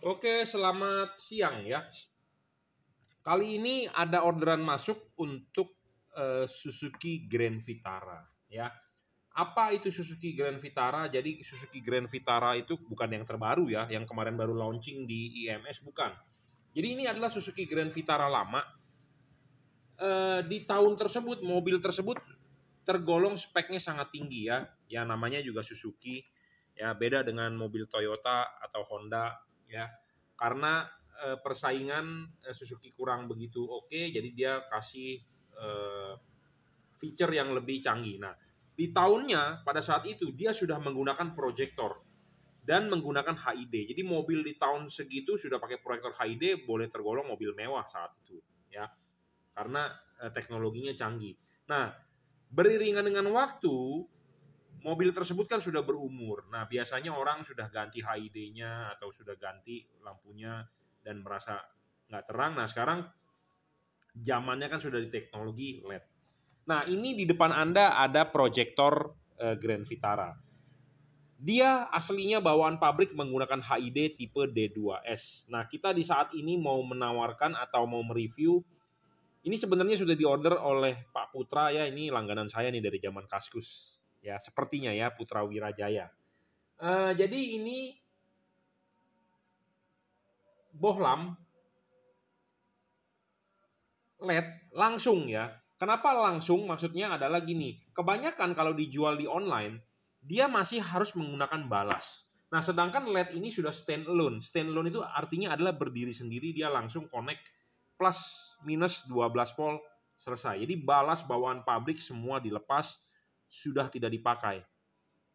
Oke, selamat siang ya. Kali ini ada orderan masuk untuk uh, Suzuki Grand Vitara ya. Apa itu Suzuki Grand Vitara? Jadi Suzuki Grand Vitara itu bukan yang terbaru ya, yang kemarin baru launching di IMS bukan. Jadi ini adalah Suzuki Grand Vitara lama. Uh, di tahun tersebut mobil tersebut tergolong speknya sangat tinggi ya. Ya namanya juga Suzuki ya beda dengan mobil Toyota atau Honda ya karena eh, persaingan eh, Suzuki kurang begitu oke okay, jadi dia kasih eh, feature yang lebih canggih nah di tahunnya pada saat itu dia sudah menggunakan proyektor dan menggunakan HID jadi mobil di tahun segitu sudah pakai proyektor HID boleh tergolong mobil mewah saat itu ya karena teknologinya canggih nah beriringan dengan waktu mobil tersebut kan sudah berumur. Nah, biasanya orang sudah ganti HID-nya atau sudah ganti lampunya dan merasa nggak terang. Nah, sekarang zamannya kan sudah di teknologi LED. Nah, ini di depan Anda ada proyektor eh, Grand Vitara. Dia aslinya bawaan pabrik menggunakan HID tipe D2S. Nah, kita di saat ini mau menawarkan atau mau mereview ini sebenarnya sudah diorder oleh Pak Putra ya, ini langganan saya nih dari zaman Kaskus ya sepertinya ya Putra Wirajaya. Uh, jadi ini Bohlam led langsung ya. Kenapa langsung? Maksudnya adalah gini, kebanyakan kalau dijual di online dia masih harus menggunakan balas. Nah, sedangkan LED ini sudah stand alone. Stand alone itu artinya adalah berdiri sendiri, dia langsung connect plus minus 12 volt selesai. Jadi balas bawaan pabrik semua dilepas sudah tidak dipakai.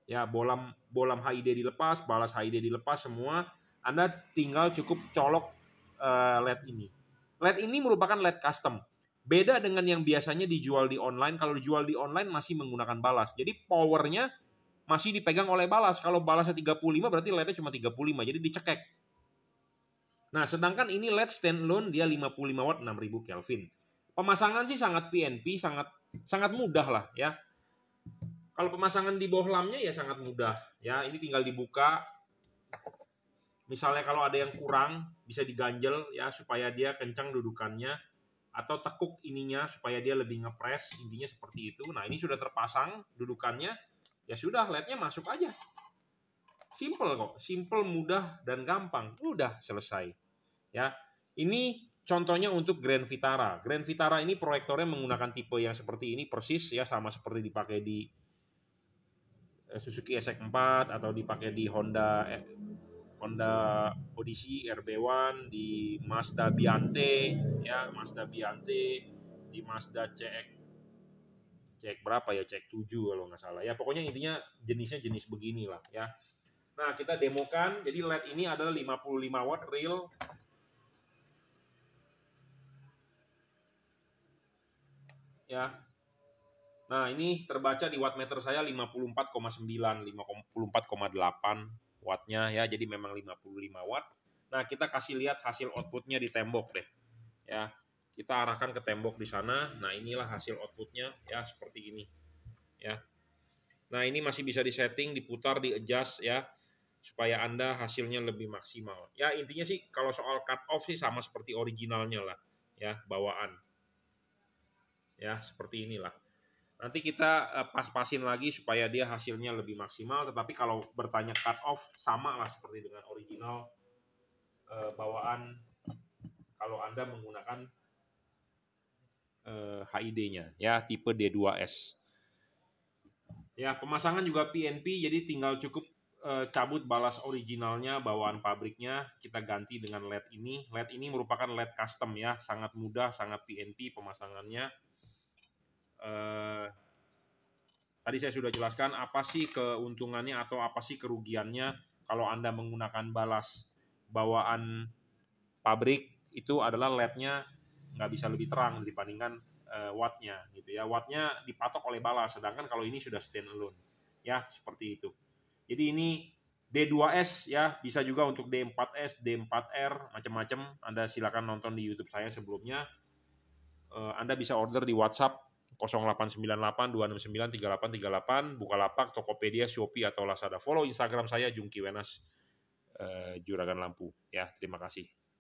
Ya, bolam bolam HID dilepas, balas HID dilepas semua. Anda tinggal cukup colok uh, LED ini. LED ini merupakan LED custom. Beda dengan yang biasanya dijual di online. Kalau dijual di online masih menggunakan balas. Jadi powernya masih dipegang oleh balas. Kalau balasnya 35 berarti LED-nya cuma 35. Jadi dicekek. Nah, sedangkan ini LED standalone dia 55 watt 6000 Kelvin. Pemasangan sih sangat PNP, sangat sangat mudah lah ya. Kalau pemasangan di bohlamnya ya sangat mudah ya. Ini tinggal dibuka. Misalnya kalau ada yang kurang bisa diganjel ya supaya dia kencang dudukannya atau tekuk ininya supaya dia lebih ngepres intinya seperti itu. Nah ini sudah terpasang dudukannya ya sudah lednya masuk aja. Simple kok, simple, mudah dan gampang. Udah selesai. Ya, ini contohnya untuk Grand Vitara. Grand Vitara ini proyektornya menggunakan tipe yang seperti ini persis ya sama seperti dipakai di Eh, Suzuki SX4 atau dipakai di Honda eh, Honda Odyssey RB1 di Mazda Biante ya Mazda Biante di Mazda CX CX berapa ya CX7 kalau nggak salah ya pokoknya intinya jenisnya jenis beginilah ya nah kita demokan jadi LED ini adalah 55 watt real ya Nah, ini terbaca di wattmeter saya 54,9, 54,8 wattnya ya, jadi memang 55 watt. Nah, kita kasih lihat hasil outputnya di tembok deh. Ya, kita arahkan ke tembok di sana. Nah, inilah hasil outputnya ya seperti ini. Ya. Nah, ini masih bisa disetting, diputar, di adjust ya supaya Anda hasilnya lebih maksimal. Ya, intinya sih kalau soal cut off sih sama seperti originalnya lah ya, bawaan. Ya, seperti inilah. Nanti kita eh, pas-pasin lagi supaya dia hasilnya lebih maksimal. Tetapi kalau bertanya cut off sama lah seperti dengan original uh, bawaan kalau Anda menggunakan uh, eh, HID-nya ya tipe D2S. Ya, pemasangan juga PNP jadi tinggal cukup uh, cabut balas originalnya bawaan pabriknya, kita ganti dengan LED ini. LED ini merupakan LED custom ya, sangat mudah, sangat PNP pemasangannya eh, tadi saya sudah jelaskan apa sih keuntungannya atau apa sih kerugiannya kalau Anda menggunakan balas bawaan pabrik itu adalah LED-nya nggak bisa lebih terang dibandingkan eh, watt-nya gitu ya wattnya dipatok oleh balas sedangkan kalau ini sudah stand alone ya seperti itu jadi ini D2S ya bisa juga untuk D4S D4R macam-macam Anda silakan nonton di YouTube saya sebelumnya eh, Anda bisa order di WhatsApp 0898 269 3838 Bukalapak, Tokopedia, Shopee atau Lazada. Follow Instagram saya Jungki Wenas uh, Juragan Lampu ya. Terima kasih.